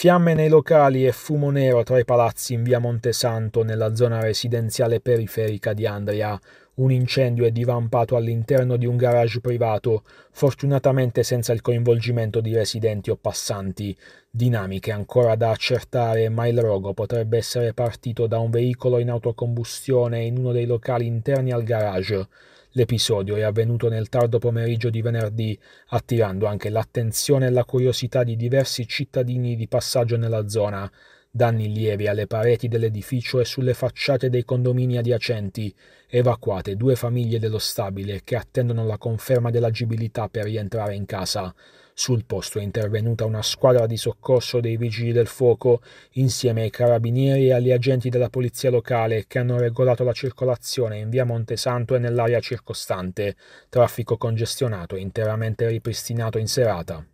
Fiamme nei locali e fumo nero tra i palazzi in via Montesanto nella zona residenziale periferica di Andria, un incendio è divampato all'interno di un garage privato, fortunatamente senza il coinvolgimento di residenti o passanti, dinamiche ancora da accertare, ma il rogo potrebbe essere partito da un veicolo in autocombustione in uno dei locali interni al garage. L'episodio è avvenuto nel tardo pomeriggio di venerdì, attirando anche l'attenzione e la curiosità di diversi cittadini di passaggio nella zona, danni lievi alle pareti dell'edificio e sulle facciate dei condomini adiacenti, evacuate due famiglie dello stabile che attendono la conferma dell'agibilità per rientrare in casa. Sul posto è intervenuta una squadra di soccorso dei vigili del fuoco, insieme ai carabinieri e agli agenti della polizia locale che hanno regolato la circolazione in via Montesanto e nell'area circostante, traffico congestionato interamente ripristinato in serata.